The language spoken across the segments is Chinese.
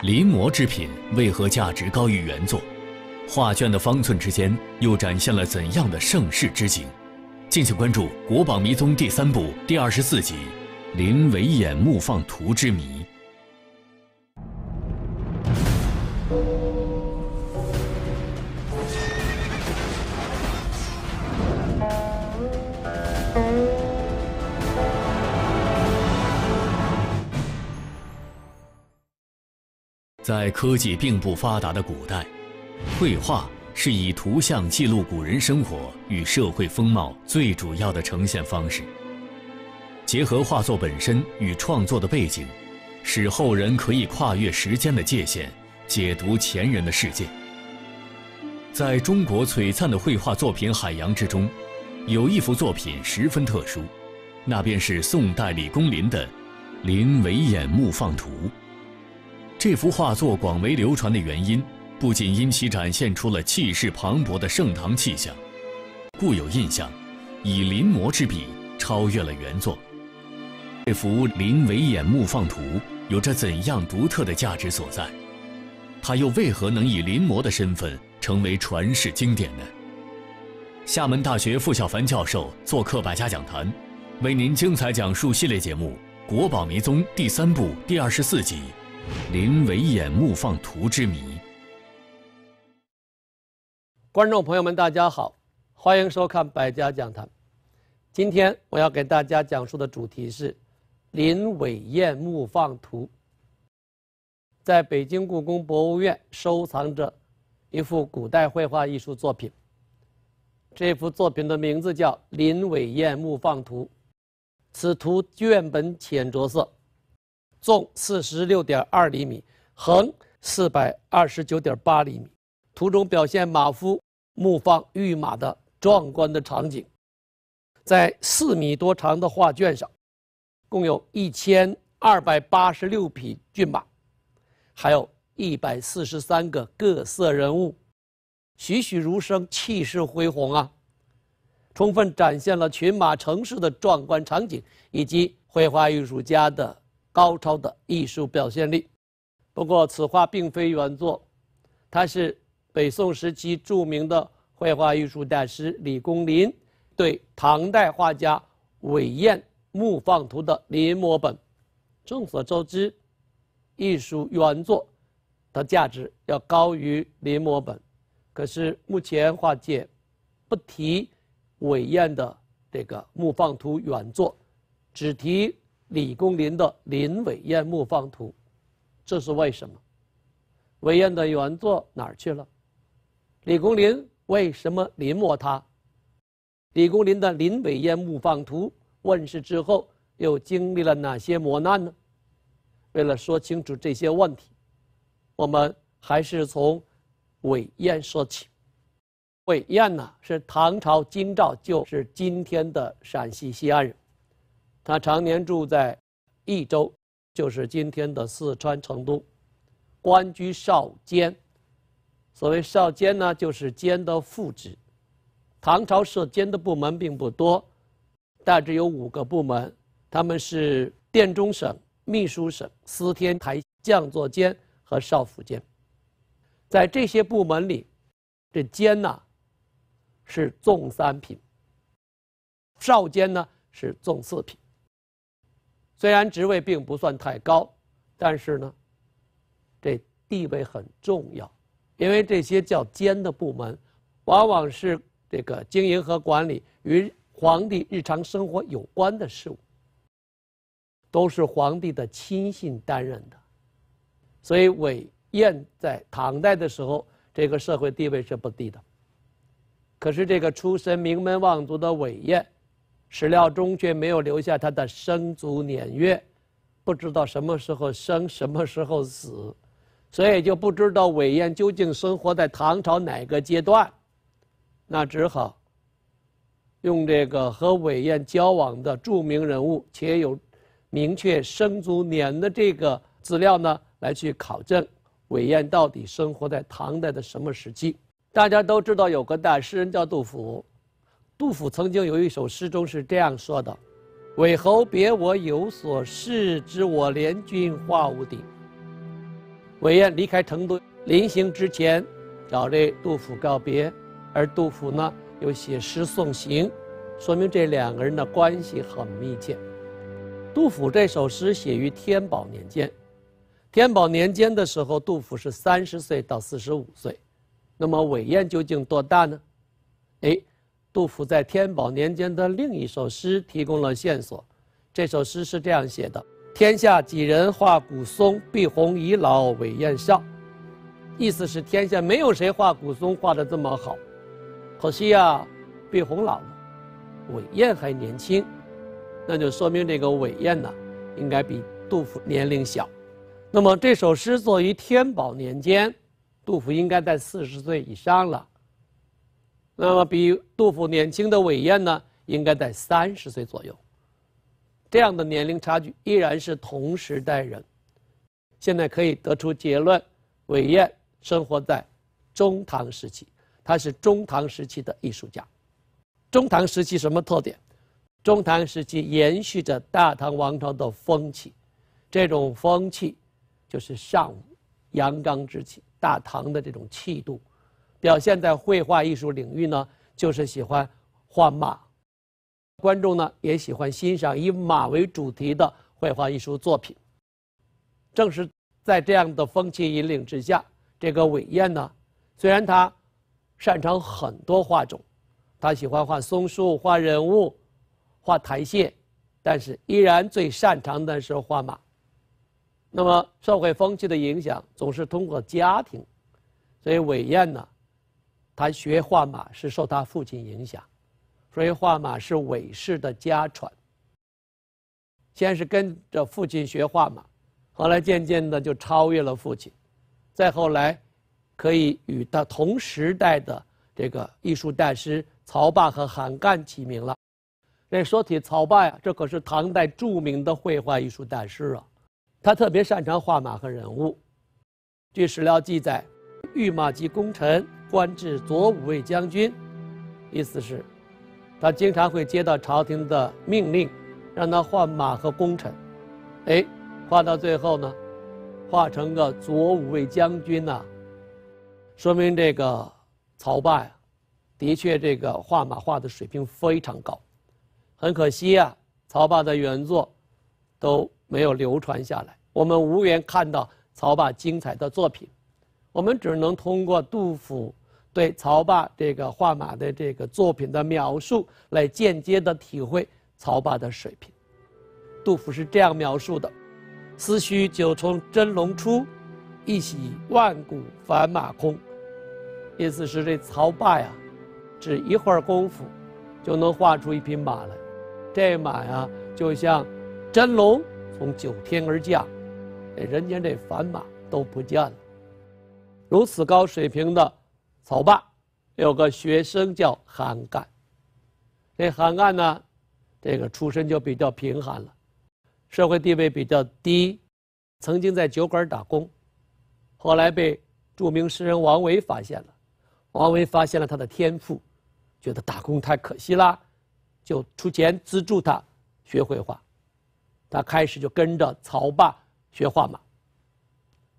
临摹之品为何价值高于原作？画卷的方寸之间又展现了怎样的盛世之景？敬请关注《国宝迷踪》第三部第二十四集《临维眼目放图之谜》。在科技并不发达的古代，绘画是以图像记录古人生活与社会风貌最主要的呈现方式。结合画作本身与创作的背景，使后人可以跨越时间的界限解读前人的世界。在中国璀璨的绘画作品海洋之中，有一幅作品十分特殊，那便是宋代李公麟的《临危眼目放图》。这幅画作广为流传的原因，不仅因其展现出了气势磅礴的盛唐气象，固有印象，以临摹之笔超越了原作。这幅《临韦眼牧放图》有着怎样独特的价值所在？它又为何能以临摹的身份成为传世经典呢？厦门大学傅小凡教授做客百家讲坛，为您精彩讲述系列节目《国宝迷踪》第三部第二十四集。《林伟彦牧放图》之谜。观众朋友们，大家好，欢迎收看《百家讲坛》。今天我要给大家讲述的主题是《林伟彦牧放图》。在北京故宫博物院收藏着一幅古代绘画艺术作品，这幅作品的名字叫《林伟彦牧放图》。此图卷本，浅着色。纵四十六点二厘米，横四百二十九点八厘米。图中表现马夫牧放御马的壮观的场景，在四米多长的画卷上，共有一千二百八十六匹骏马，还有一百四十三个各色人物，栩栩如生，气势恢宏啊！充分展现了群马城市的壮观场景，以及绘画艺术家的。高超的艺术表现力。不过，此画并非原作，它是北宋时期著名的绘画艺术大师李公麟对唐代画家韦燕《木放图》的临摹本。众所周知，艺术原作的价值要高于临摹本。可是，目前画界不提韦燕的这个《木放图》原作，只提。李公麟的《林伟彦墓放图》，这是为什么？伟彦的原作哪儿去了？李公麟为什么临摹他？李公麟的《林伟彦墓放图》问世之后，又经历了哪些磨难呢？为了说清楚这些问题，我们还是从伟彦说起。伟彦呢，是唐朝京兆，就是今天的陕西西安人。他常年住在益州，就是今天的四川成都，官居少监。所谓少监呢，就是监的副职。唐朝设监的部门并不多，大致有五个部门，他们是殿中省、秘书省、司天台、将作监和少府监。在这些部门里，这监呢是重三品，少监呢是重四品。虽然职位并不算太高，但是呢，这地位很重要，因为这些叫监的部门，往往是这个经营和管理与皇帝日常生活有关的事物，都是皇帝的亲信担任的，所以韦燕在唐代的时候，这个社会地位是不低的。可是这个出身名门望族的韦燕。史料中却没有留下他的生卒年月，不知道什么时候生，什么时候死，所以就不知道韦燕究竟生活在唐朝哪个阶段。那只好用这个和韦燕交往的著名人物，且有明确生卒年的这个资料呢，来去考证韦燕到底生活在唐代的什么时期。大家都知道有个大诗人叫杜甫。杜甫曾经有一首诗中是这样说的：“韦侯别我有所事，知我怜君化无定。”韦燕离开成都，临行之前找这杜甫告别，而杜甫呢又写诗送行，说明这两个人的关系很密切。杜甫这首诗写于天宝年间，天宝年间的时候，杜甫是三十岁到四十五岁，那么韦燕究竟多大呢？哎。杜甫在天宝年间的另一首诗提供了线索，这首诗是这样写的：“天下几人画古松？碧红已老，韦燕少。”意思是天下没有谁画古松画的这么好。可惜啊，毕红老了，韦燕还年轻，那就说明这个韦燕呢，应该比杜甫年龄小。那么这首诗作于天宝年间，杜甫应该在四十岁以上了。那么，比杜甫年轻的韦燕呢，应该在三十岁左右，这样的年龄差距依然是同时代人。现在可以得出结论，韦燕生活在中唐时期，他是中唐时期的艺术家。中唐时期什么特点？中唐时期延续着大唐王朝的风气，这种风气就是尚武、阳刚之气，大唐的这种气度。表现在绘画艺术领域呢，就是喜欢画马，观众呢也喜欢欣赏以马为主题的绘画艺术作品。正是在这样的风气引领之下，这个韦燕呢，虽然他擅长很多画种，他喜欢画松树、画人物、画苔藓，但是依然最擅长的是画马。那么社会风气的影响总是通过家庭，所以韦燕呢。他学画马是受他父亲影响，所以画马是韦氏的家传。先是跟着父亲学画马，后来渐渐的就超越了父亲，再后来，可以与他同时代的这个艺术大师曹霸和韩干齐名了。那说起曹霸呀，这可是唐代著名的绘画艺术大师啊，他特别擅长画马和人物。据史料记载，御马及功臣。官至左武卫将军，意思是，他经常会接到朝廷的命令，让他画马和功臣。哎，画到最后呢，画成个左武卫将军呐。说明这个曹霸，呀、的确这个画马画的水平非常高。很可惜啊，曹霸的原作都没有流传下来，我们无缘看到曹霸精彩的作品，我们只能通过杜甫。对曹霸这个画马的这个作品的描述，来间接的体会曹霸的水平。杜甫是这样描述的：“思绪九重真龙出，一洗万古凡马空。”意思是这曹霸呀，只一会儿功夫，就能画出一匹马来。这马呀，就像真龙从九天而降，人间这繁马都不见了。如此高水平的。曹霸有个学生叫韩干。这韩干呢，这个出身就比较贫寒了，社会地位比较低，曾经在酒馆打工，后来被著名诗人王维发现了，王维发现了他的天赋，觉得打工太可惜了，就出钱资助他学绘画，他开始就跟着曹霸学画马，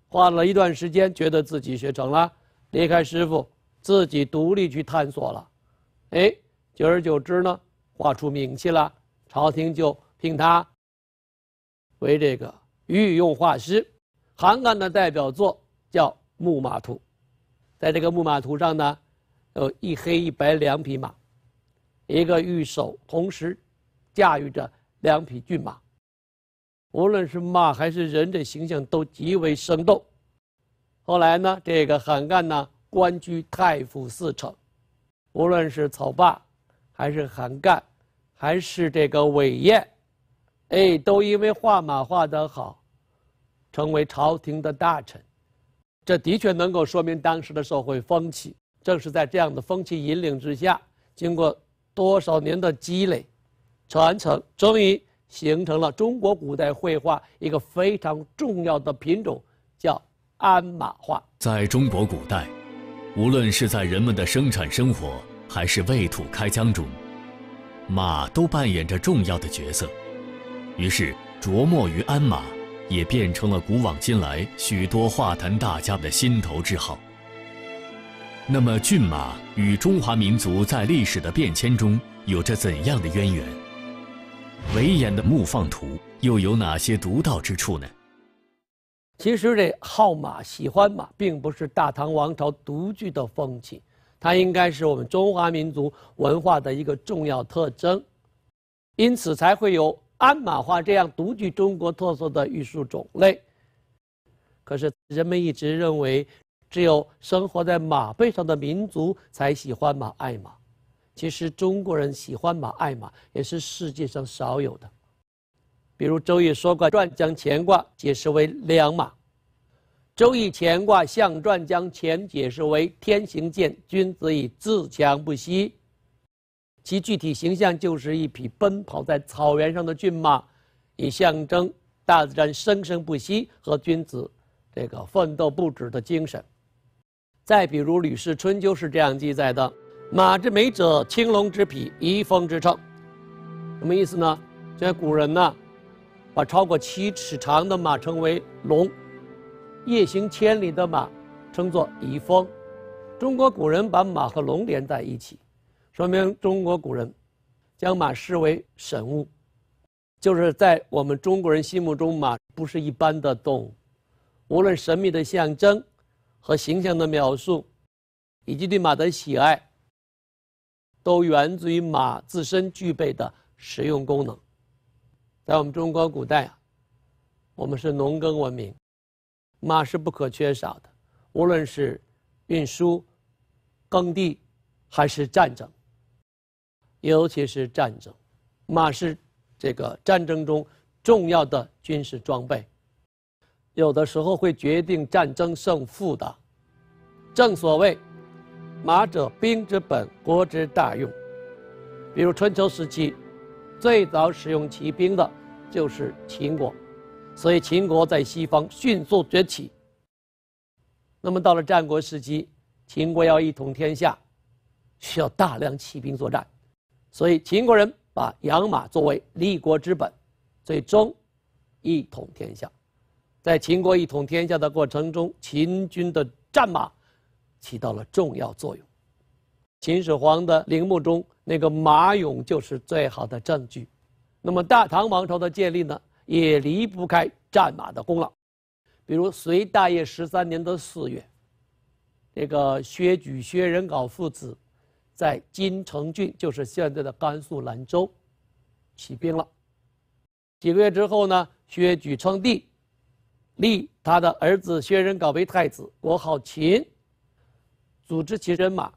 画了一段时间，觉得自己学成了，离开师傅。自己独立去探索了，哎，久而久之呢，画出名气了，朝廷就聘他为这个御用画师。韩干的代表作叫《木马图》，在这个《木马图》上呢，有—一黑一白两匹马，一个御手同时驾驭着两匹骏马，无论是马还是人，这形象都极为生动。后来呢，这个韩干呢。官居太傅、四成，无论是曹霸，还是韩干，还是这个韦燕，哎，都因为画马画得好，成为朝廷的大臣。这的确能够说明当时的社会风气。正是在这样的风气引领之下，经过多少年的积累、传承，终于形成了中国古代绘画一个非常重要的品种，叫鞍马画。在中国古代。无论是在人们的生产生活，还是为土开疆中，马都扮演着重要的角色。于是，着墨于鞍马，也变成了古往今来许多画坛大家的心头之好。那么，骏马与中华民族在历史的变迁中有着怎样的渊源？韦也的牧放图又有哪些独到之处呢？其实这好马喜欢马，并不是大唐王朝独具的风气，它应该是我们中华民族文化的一个重要特征，因此才会有鞍马画这样独具中国特色的艺术种类。可是人们一直认为，只有生活在马背上的民族才喜欢马爱马，其实中国人喜欢马爱马也是世界上少有的。比如《周易》说卦传将乾卦解释为两马，《周易》乾卦象传将乾解释为天行健，君子以自强不息。其具体形象就是一匹奔跑在草原上的骏马，以象征大自然生生不息和君子这个奋斗不止的精神。再比如《吕氏春秋》是这样记载的：“马之美者，青龙之匹，遗风之称。”什么意思呢？这古人呢？把超过七尺长的马称为龙，夜行千里的马称作遗风。中国古人把马和龙连在一起，说明中国古人将马视为神物，就是在我们中国人心目中，马不是一般的动物。无论神秘的象征和形象的描述，以及对马的喜爱，都源自于马自身具备的实用功能。在我们中国古代啊，我们是农耕文明，马是不可缺少的，无论是运输、耕地，还是战争，尤其是战争，马是这个战争中重要的军事装备，有的时候会决定战争胜负的。正所谓“马者，兵之本，国之大用”。比如春秋时期，最早使用骑兵的。就是秦国，所以秦国在西方迅速崛起。那么到了战国时期，秦国要一统天下，需要大量骑兵作战，所以秦国人把养马作为立国之本，最终一统天下。在秦国一统天下的过程中，秦军的战马起到了重要作用。秦始皇的陵墓中那个马俑就是最好的证据。那么大唐王朝的建立呢，也离不开战马的功劳。比如隋大业十三年的四月，这个薛举、薛仁杲父子，在金城郡（就是现在的甘肃兰州）起兵了。几个月之后呢，薛举称帝，立他的儿子薛仁杲为太子，国号秦。组织其人马，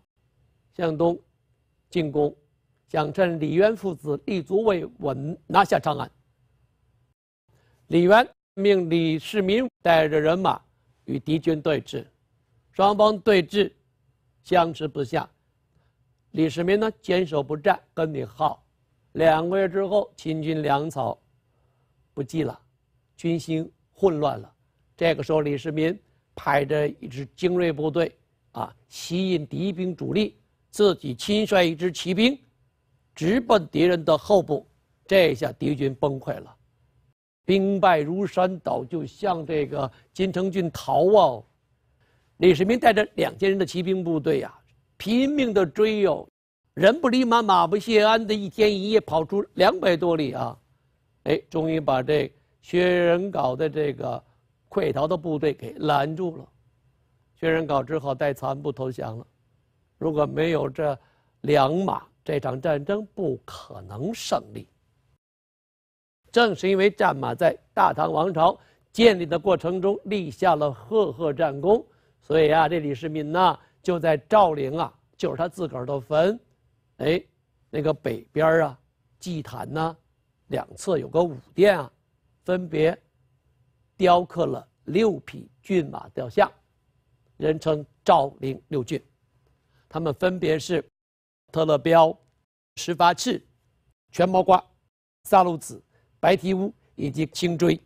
向东进攻。想趁李渊父子立足未稳，拿下长安。李渊命李世民带着人马与敌军对峙，双方对峙，僵持不下。李世民呢，坚守不战，跟你耗。两个月之后，秦军粮草不济了，军心混乱了。这个时候，李世民派着一支精锐部队啊，吸引敌兵主力，自己亲率一支骑兵。直奔敌人的后部，这下敌军崩溃了，兵败如山倒，就向这个金城郡逃啊！李世民带着两千人的骑兵部队呀，拼命的追哟，人不离马，马不卸鞍的一天一夜跑出两百多里啊，哎，终于把这薛仁杲的这个溃逃的部队给拦住了，薛仁杲只好带残部投降了。如果没有这两马，这场战争不可能胜利。正是因为战马在大唐王朝建立的过程中立下了赫赫战功，所以啊，这李世民呢就在赵陵啊，就是他自个儿的坟，哎，那个北边啊，祭坛呢，两侧有个武殿啊，分别雕刻了六匹骏马雕像，人称赵陵六骏，他们分别是。特勒标、石发赤、全毛瓜、萨鲁子、白蹄乌以及青锥，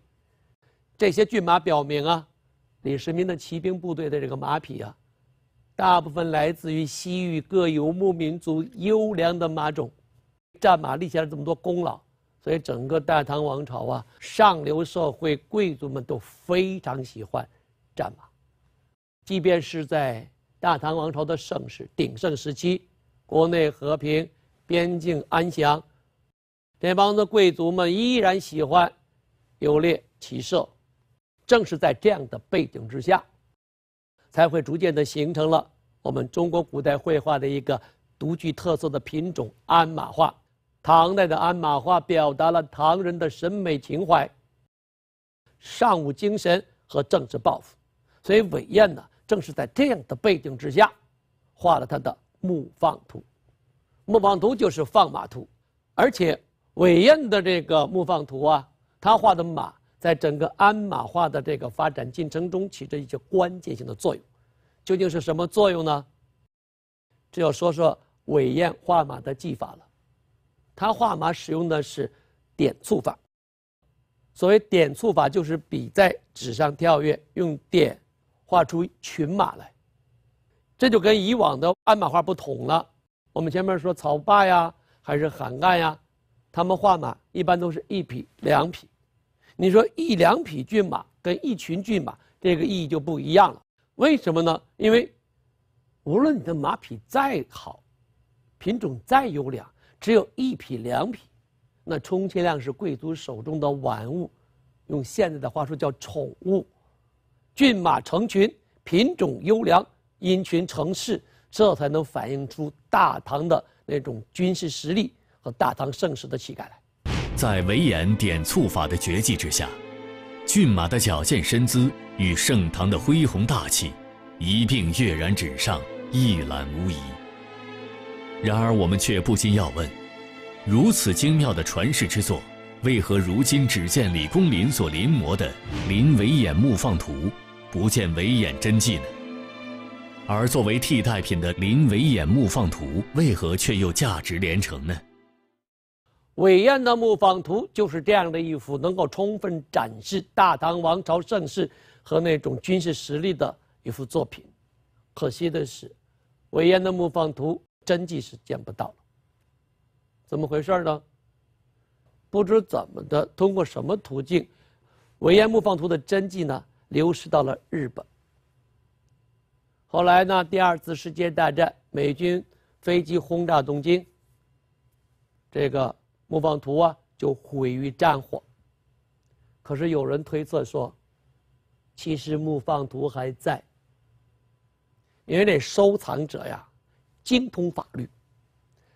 这些骏马表明啊，李世民的骑兵部队的这个马匹啊，大部分来自于西域各游牧民族优良的马种，战马立下了这么多功劳，所以整个大唐王朝啊，上流社会贵族们都非常喜欢战马，即便是在大唐王朝的盛世鼎盛时期。国内和平，边境安详，这帮子贵族们依然喜欢游猎骑射。正是在这样的背景之下，才会逐渐的形成了我们中国古代绘画的一个独具特色的品种——鞍马画。唐代的鞍马画表达了唐人的审美情怀、尚武精神和政治抱负。所以，韦燕呢，正是在这样的背景之下，画了他的。木放图，木放图就是放马图，而且韦燕的这个木放图啊，他画的马，在整个鞍马画的这个发展进程中起着一些关键性的作用。究竟是什么作用呢？这要说说韦燕画马的技法了。他画马使用的是点簇法。所谓点簇法，就是笔在纸上跳跃，用点画出群马来。这就跟以往的鞍马画不同了。我们前面说草霸呀，还是韩干呀，他们画马一般都是一匹两匹。你说一两匹骏马跟一群骏马，这个意义就不一样了。为什么呢？因为无论你的马匹再好，品种再优良，只有一匹两匹，那充其量是贵族手中的玩物，用现在的话说叫宠物。骏马成群，品种优良。因群成势，这才能反映出大唐的那种军事实力和大唐盛世的气概来。在韦偃点簇法的绝技之下，骏马的矫健身姿与盛唐的恢弘大气一并跃然纸上，一览无遗。然而，我们却不禁要问：如此精妙的传世之作，为何如今只见李公麟所临摹的《临韦演墓放图》，不见韦演真迹呢？而作为替代品的林伟衍木放图，为何却又价值连城呢？伟燕的木放图就是这样的一幅能够充分展示大唐王朝盛世和那种军事实力的一幅作品。可惜的是，伟燕的木放图真迹是见不到了。怎么回事呢？不知怎么的，通过什么途径，伟燕木放图的真迹呢流失到了日本。后来呢？第二次世界大战，美军飞机轰炸东京。这个木方图啊，就毁于战火。可是有人推测说，其实木方图还在。因为那收藏者呀，精通法律，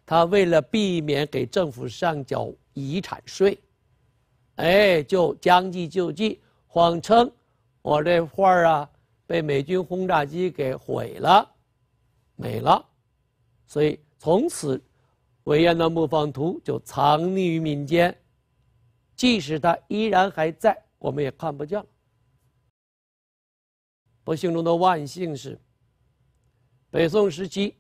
他为了避免给政府上缴遗产税，哎，就将计就计，谎称我这画儿啊。被美军轰炸机给毁了，没了，所以从此，韦彦的墓方图就藏匿于民间。即使它依然还在，我们也看不见了。不幸中的万幸是，北宋时期，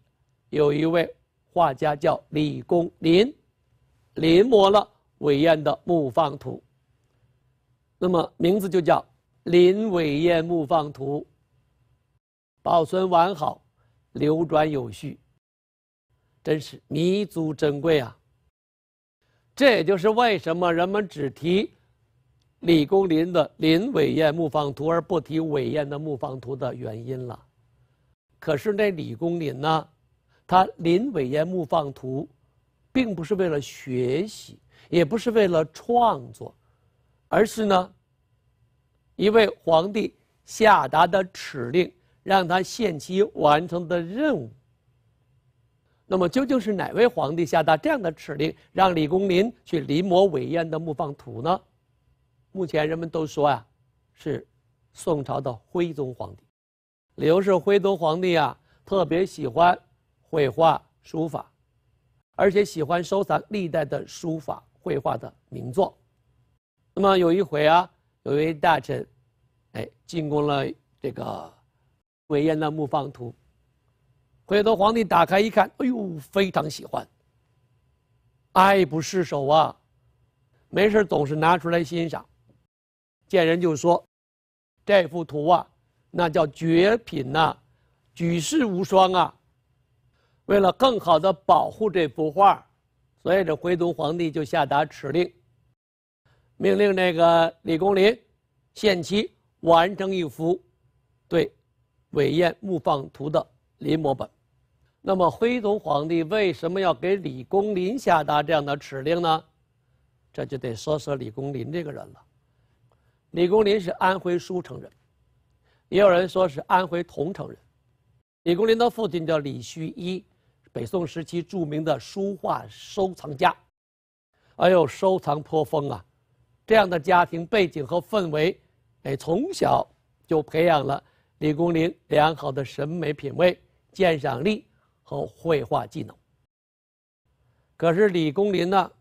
有一位画家叫李公麟，临摹了韦燕的墓放图。那么名字就叫《临韦燕墓放图》。保存完好，流转有序，真是弥足珍贵啊！这也就是为什么人们只提李公麟的《林伟彦墓放图》，而不提伟彦的墓放图的原因了。可是那李公麟呢，他《林伟彦墓放图》，并不是为了学习，也不是为了创作，而是呢，一位皇帝下达的指令。让他限期完成的任务。那么究竟是哪位皇帝下达这样的指令，让李公麟去临摹《韦燕的墓放图》呢？目前人们都说啊，是宋朝的徽宗皇帝。理由是徽宗皇帝啊，特别喜欢绘画、书法，而且喜欢收藏历代的书法、绘画的名作。那么有一回啊，有一位大臣，哎，进攻了这个。韦燕的木放图》，回头皇帝打开一看，哎呦，非常喜欢，爱不释手啊！没事总是拿出来欣赏，见人就说：“这幅图啊，那叫绝品呐，举世无双啊！”为了更好的保护这幅画，所以这回族皇帝就下达指令，命令那个李公麟，限期完成一幅，对。韦雁木放图》的临摹本，那么，徽宗皇帝为什么要给李公麟下达这样的指令呢？这就得说说李公麟这个人了。李公麟是安徽舒城人，也有人说是安徽桐城人。李公麟的父亲叫李旭一，北宋时期著名的书画收藏家，哎呦，收藏颇丰啊！这样的家庭背景和氛围，哎，从小就培养了。李公麟良好的审美品味、鉴赏力和绘画技能。可是李公麟呢，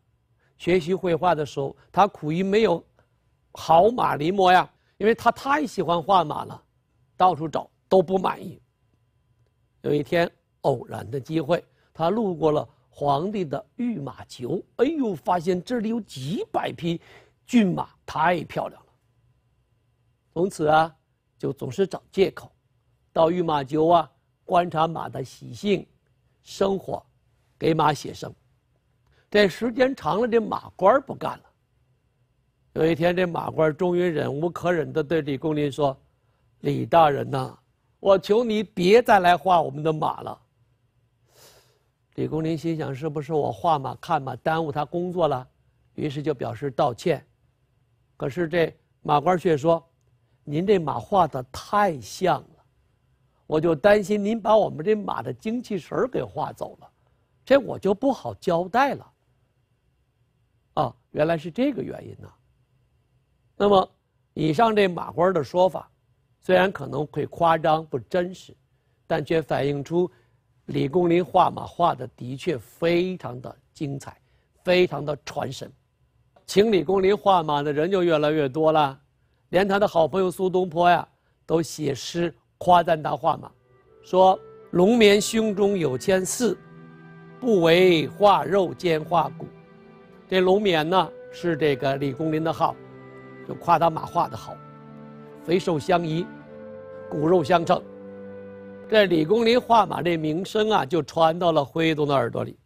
学习绘画的时候，他苦于没有好马临摹呀，因为他太喜欢画马了，到处找都不满意。有一天偶然的机会，他路过了皇帝的御马厩，哎呦，发现这里有几百匹骏马，太漂亮了。从此啊。就总是找借口，到御马厩啊观察马的习性、生活，给马写生。这时间长了，这马官不干了。有一天，这马官终于忍无可忍地对李公麟说：“李大人呐，我求你别再来画我们的马了。”李公麟心想：“是不是我画马、看马耽误他工作了？”于是就表示道歉。可是这马官却说。您这马画的太像了，我就担心您把我们这马的精气神儿给画走了，这我就不好交代了。啊，原来是这个原因啊。那么，以上这马官的说法，虽然可能会夸张不真实，但却反映出李公麟画马画的的确非常的精彩，非常的传神。请李公麟画马的人就越来越多了。连他的好朋友苏东坡呀，都写诗夸赞他画马，说“龙眠胸中有千似，不为画肉兼画骨。”这龙眠呢是这个李公麟的号，就夸他马画的好，肥瘦相宜，骨肉相称。这李公麟画马这名声啊，就传到了徽宗的耳朵里，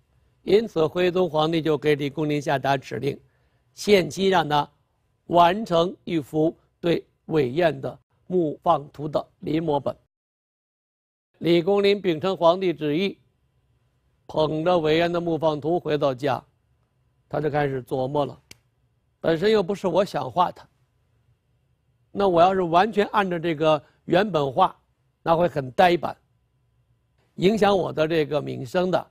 因此徽宗皇帝就给李公麟下达指令，限期让他完成一幅。对韦燕的《墓放图》的临摹本，李公麟秉承皇帝旨意，捧着韦燕的《墓放图》回到家，他就开始琢磨了。本身又不是我想画的。那我要是完全按照这个原本画，那会很呆板，影响我的这个名声的。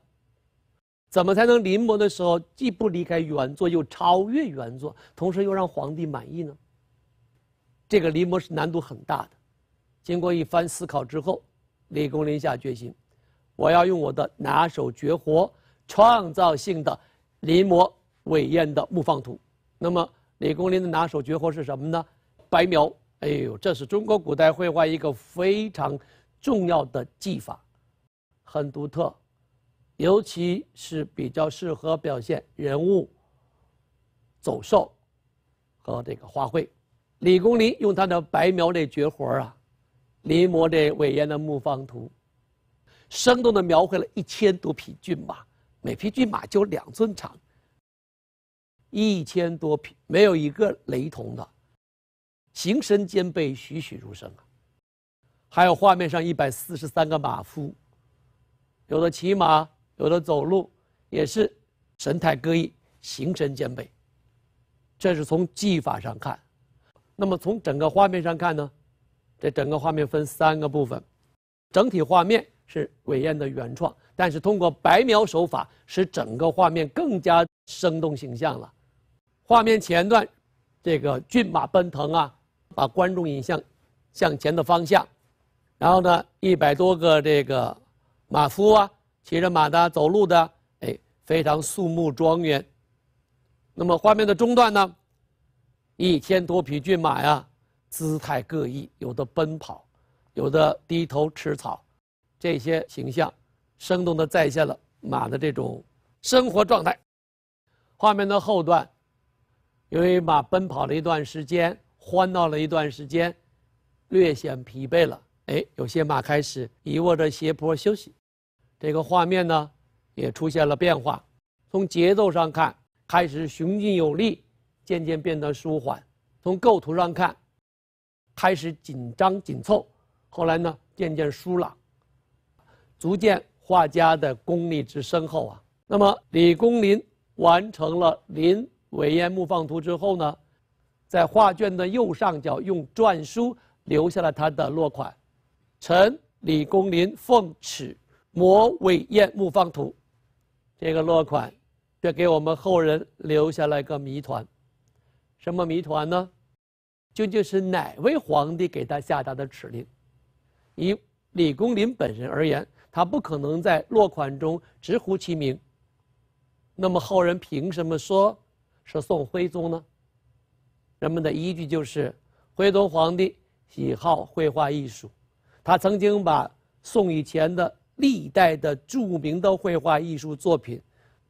怎么才能临摹的时候既不离开原作，又超越原作，同时又让皇帝满意呢？这个临摹是难度很大的。经过一番思考之后，李公麟下决心，我要用我的拿手绝活，创造性的临摹伪燕的《木放图》。那么，李公麟的拿手绝活是什么呢？白描。哎呦，这是中国古代绘画一个非常重要的技法，很独特，尤其是比较适合表现人物、走兽和这个花卉。李公麟用他的白描这绝活啊，临摹这韦偃的《木方图》，生动的描绘了一千多匹骏马，每匹骏马就两寸长，一千多匹没有一个雷同的，形神兼备，栩栩如生啊！还有画面上一百四十三个马夫，有的骑马，有的走路，也是神态各异，形神兼备。这是从技法上看。那么从整个画面上看呢，这整个画面分三个部分，整体画面是伟燕的原创，但是通过白描手法使整个画面更加生动形象了。画面前段，这个骏马奔腾啊，把观众引向向前的方向，然后呢，一百多个这个马夫啊，骑着马的、走路的，哎，非常肃穆庄严。那么画面的中段呢？一千多匹骏马呀，姿态各异，有的奔跑，有的低头吃草，这些形象生动地再现了马的这种生活状态。画面的后段，由于马奔跑了一段时间，欢闹了一段时间，略显疲惫了。哎，有些马开始倚卧着斜坡休息，这个画面呢，也出现了变化。从节奏上看，开始雄劲有力。渐渐变得舒缓，从构图上看，开始紧张紧凑，后来呢，渐渐疏朗。足见画家的功力之深厚啊。那么，李公麟完成了《林尾烟暮放图》之后呢，在画卷的右上角用篆书留下了他的落款：“臣李公麟奉旨摹尾烟暮放图。”这个落款却给我们后人留下了一个谜团。什么谜团呢？究竟是哪位皇帝给他下达的指令？以李公麟本人而言，他不可能在落款中直呼其名。那么后人凭什么说，是宋徽宗呢？人们的依据就是，徽宗皇帝喜好绘画艺术，他曾经把宋以前的历代的著名的绘画艺术作品，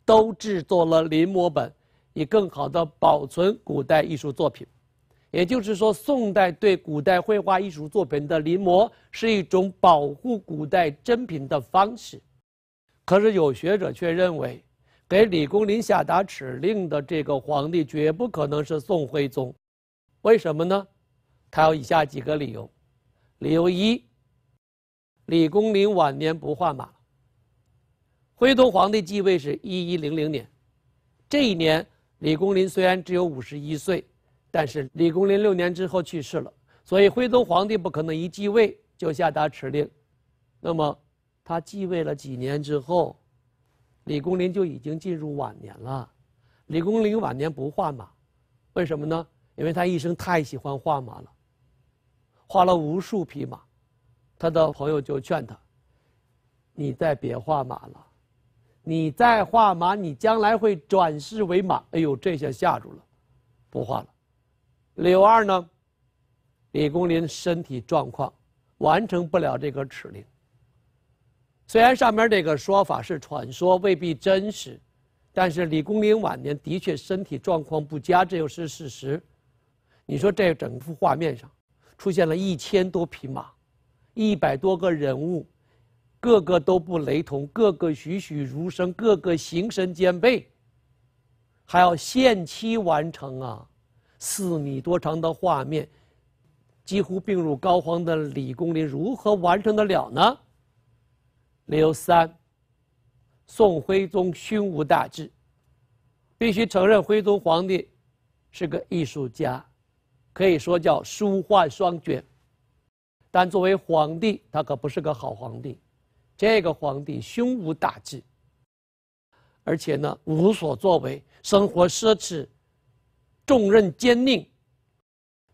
都制作了临摹本。以更好地保存古代艺术作品，也就是说，宋代对古代绘画艺术作品的临摹是一种保护古代珍品的方式。可是，有学者却认为，给李公麟下达指令的这个皇帝绝不可能是宋徽宗。为什么呢？他有以下几个理由：理由一，李公麟晚年不画马。徽宗皇帝继位是一一零零年，这一年。李公麟虽然只有五十一岁，但是李公麟六年之后去世了，所以徽宗皇帝不可能一继位就下达敕令。那么，他继位了几年之后，李公麟就已经进入晚年了。李公麟晚年不画马，为什么呢？因为他一生太喜欢画马了，画了无数匹马，他的朋友就劝他：“你再别画马了。”你再画马，你将来会转世为马。哎呦，这下吓住了，不画了。柳二呢？李公麟身体状况完成不了这个指令。虽然上面这个说法是传说，未必真实，但是李公麟晚年的确身体状况不佳，这又是事实。你说这整幅画面上出现了一千多匹马，一百多个人物。个个都不雷同，个个栩栩如生，个个形神兼备，还要限期完成啊！四米多长的画面，几乎病入膏肓的李公麟如何完成得了呢？理由三：宋徽宗胸无大志。必须承认，徽宗皇帝是个艺术家，可以说叫书画双绝，但作为皇帝，他可不是个好皇帝。这个皇帝胸无大志，而且呢无所作为，生活奢侈，重任兼宁，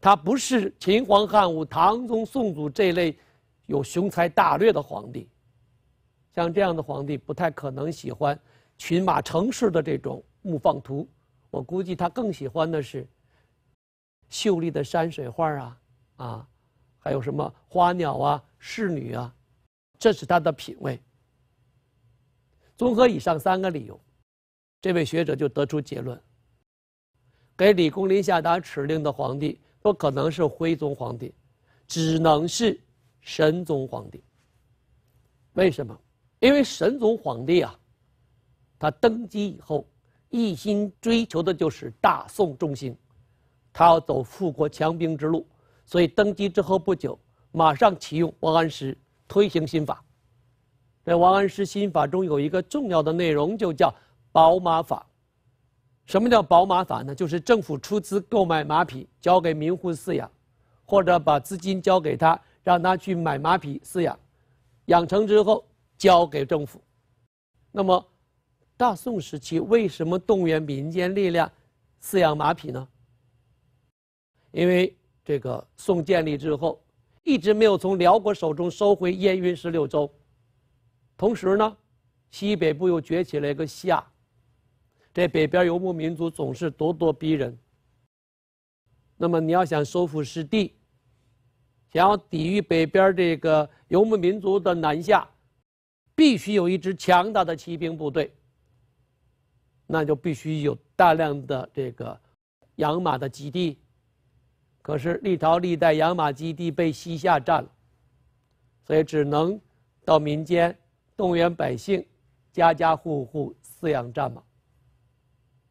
他不是秦皇汉武、唐宗宋祖这类有雄才大略的皇帝。像这样的皇帝不太可能喜欢群马成市的这种牧放图，我估计他更喜欢的是秀丽的山水画啊啊，还有什么花鸟啊、仕女啊。这是他的品位。综合以上三个理由，这位学者就得出结论：给李公麟下达指令的皇帝不可能是徽宗皇帝，只能是神宗皇帝。为什么？因为神宗皇帝啊，他登基以后一心追求的就是大宋中兴，他要走富国强兵之路，所以登基之后不久，马上启用王安石。推行新法，在王安石新法中有一个重要的内容，就叫“宝马法”。什么叫“宝马法”呢？就是政府出资购买马匹，交给民户饲养，或者把资金交给他，让他去买马匹饲养，养成之后交给政府。那么，大宋时期为什么动员民间力量饲养马匹呢？因为这个宋建立之后。一直没有从辽国手中收回燕云十六州，同时呢，西北部又崛起了一个夏，这北边游牧民族总是咄咄逼人。那么你要想收复失地，想要抵御北边这个游牧民族的南下，必须有一支强大的骑兵部队，那就必须有大量的这个养马的基地。可是历朝历代养马基地被西夏占了，所以只能到民间动员百姓，家家户户饲养战马。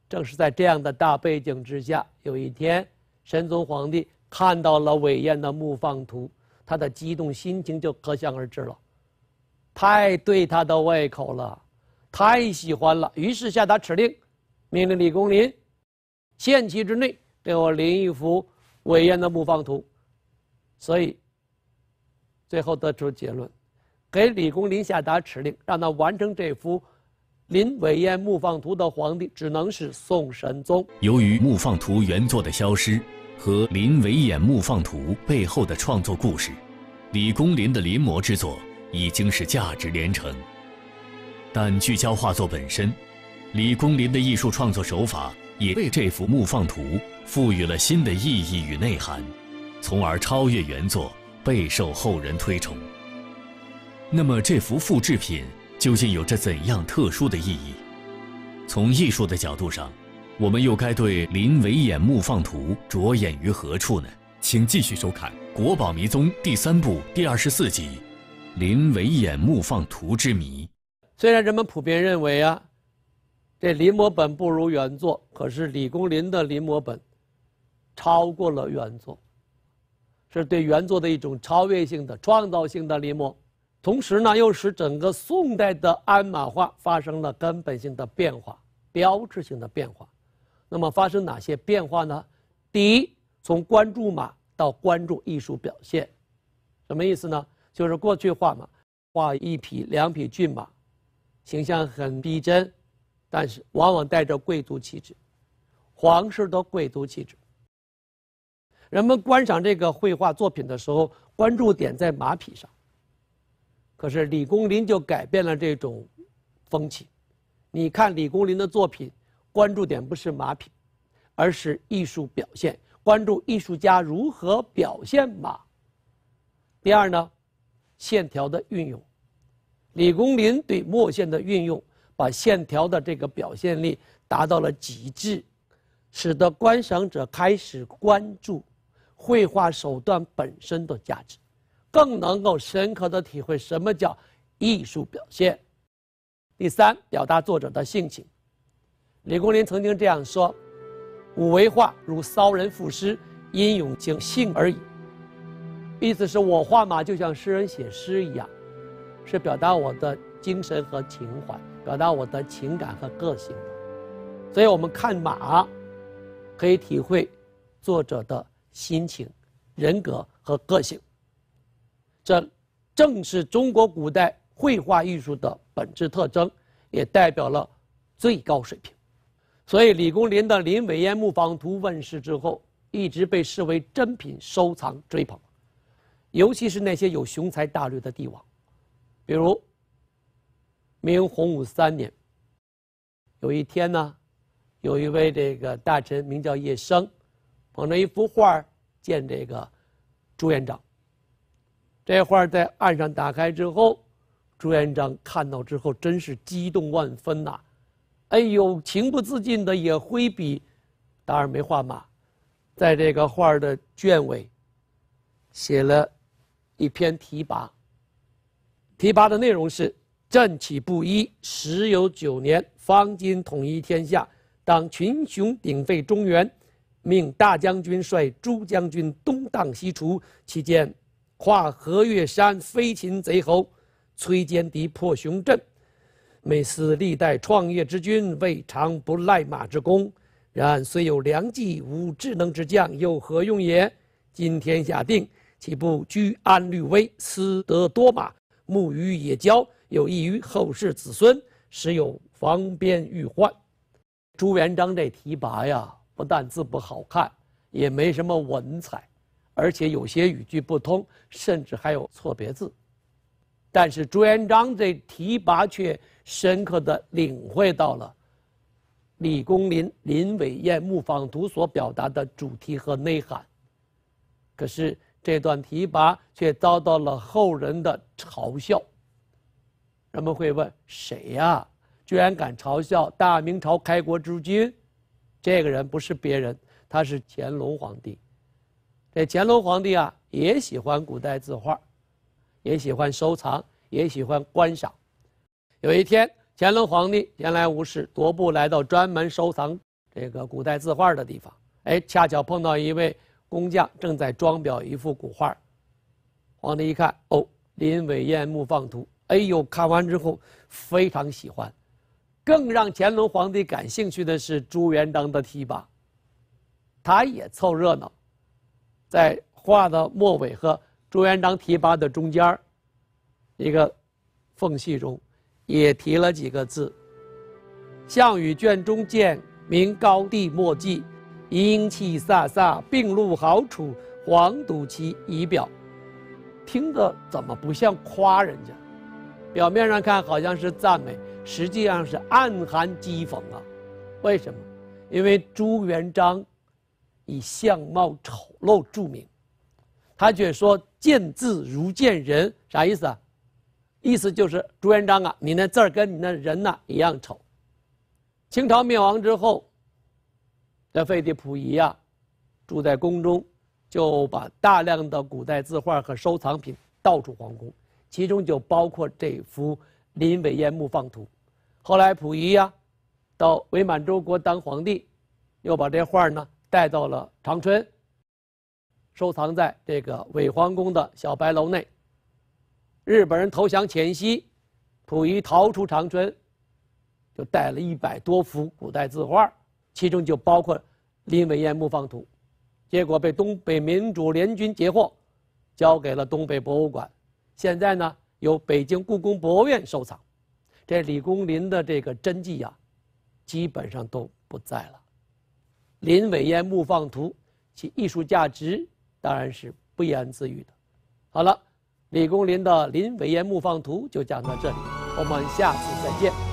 正是在这样的大背景之下，有一天神宗皇帝看到了韦燕的墓放图，他的激动心情就可想而知了，太对他的胃口了，太喜欢了。于是下达指令，命令李公麟限期之内给我临一幅。韦燕的木放图，所以最后得出结论，给李公麟下达指令，让他完成这幅林韦燕木放图的皇帝，只能是宋神宗。由于木放图原作的消失和林韦燕木放图背后的创作故事，李公麟的临摹之作已经是价值连城。但聚焦画作本身，李公麟的艺术创作手法也为这幅木放图。赋予了新的意义与内涵，从而超越原作，备受后人推崇。那么这幅复制品究竟有着怎样特殊的意义？从艺术的角度上，我们又该对《林维衍牧放图》着眼于何处呢？请继续收看《国宝迷踪》第三部第二十四集《林维衍牧放图之谜》。虽然人们普遍认为啊，这临摹本不如原作，可是李公麟的临摹本。超过了原作，是对原作的一种超越性的创造性的临摹，同时呢，又使整个宋代的鞍马画发生了根本性的变化，标志性的变化。那么发生哪些变化呢？第一，从关注马到关注艺术表现，什么意思呢？就是过去画马，画一匹两匹骏马，形象很逼真，但是往往带着贵族气质，皇室的贵族气质。人们观赏这个绘画作品的时候，关注点在马匹上。可是李公麟就改变了这种风气。你看李公麟的作品，关注点不是马匹，而是艺术表现，关注艺术家如何表现马。第二呢，线条的运用，李公麟对墨线的运用，把线条的这个表现力达到了极致，使得观赏者开始关注。绘画手段本身的价值，更能够深刻地体会什么叫艺术表现。第三，表达作者的性情。李公麟曾经这样说：“五维画如骚人赋诗，因咏情性而已。”意思是我画马就像诗人写诗一样，是表达我的精神和情怀，表达我的情感和个性。所以我们看马，可以体会作者的。心情、人格和个性，这正是中国古代绘画艺术的本质特征，也代表了最高水平。所以，李公麟的《林伟烟木坊图》问世之后，一直被视为珍品，收藏追捧。尤其是那些有雄才大略的帝王，比如明洪武三年，有一天呢，有一位这个大臣名叫叶生，往那一幅画儿见这个朱元璋。这画在岸上打开之后，朱元璋看到之后真是激动万分呐！哎呦，情不自禁的也挥笔，当然没画马，在这个画的卷尾写了，一篇题跋。题跋的内容是：正起布衣，时有九年，方今统一天下，当群雄鼎沸中原。命大将军率诸将军东荡西除，其间，跨河越山，飞擒贼猴，摧坚敌，破雄阵。每思历代创业之君，未尝不赖马之功。然虽有良计，无智能之将，又何用也？今天下定，岂不居安虑危，思得多马，牧于野郊，有益于后世子孙，实有防边欲患。朱元璋这提拔呀。不但字不好看，也没什么文采，而且有些语句不通，甚至还有错别字。但是朱元璋这提拔却深刻的领会到了李公麟、林伟彦《木放图》所表达的主题和内涵。可是这段提拔却遭到了后人的嘲笑。人们会问：谁呀？居然敢嘲笑大明朝开国之君？这个人不是别人，他是乾隆皇帝。这乾隆皇帝啊，也喜欢古代字画，也喜欢收藏，也喜欢观赏。有一天，乾隆皇帝闲来无事，踱步来到专门收藏这个古代字画的地方。哎，恰巧碰到一位工匠正在装裱一幅古画。皇帝一看，哦，林伟燕墓放图。哎呦，看完之后非常喜欢。更让乾隆皇帝感兴趣的是朱元璋的提拔，他也凑热闹，在画的末尾和朱元璋提拔的中间儿，一个缝隙中，也提了几个字。项羽卷中见明高帝墨迹，英气飒飒，病入豪楚，黄赌其仪表，听着怎么不像夸人家？表面上看好像是赞美。实际上是暗含讥讽啊！为什么？因为朱元璋以相貌丑陋著名，他却说“见字如见人”，啥意思啊？意思就是朱元璋啊，你那字儿跟你那人呐一样丑。清朝灭亡之后，那废帝溥仪啊，住在宫中，就把大量的古代字画和收藏品到处皇宫，其中就包括这幅《林伟烟墓放图》。后来，溥仪呀，到伪满洲国当皇帝，又把这画呢带到了长春，收藏在这个伪皇宫的小白楼内。日本人投降前夕，溥仪逃出长春，就带了一百多幅古代字画，其中就包括《林文彦墓放图》，结果被东北民主联军截获，交给了东北博物馆，现在呢由北京故宫博物院收藏。这李公麟的这个真迹呀，基本上都不在了。《林伟岩墓放图》其艺术价值当然是不言自喻的。好了，李公麟的《林伟岩墓放图》就讲到这里，我们下次再见。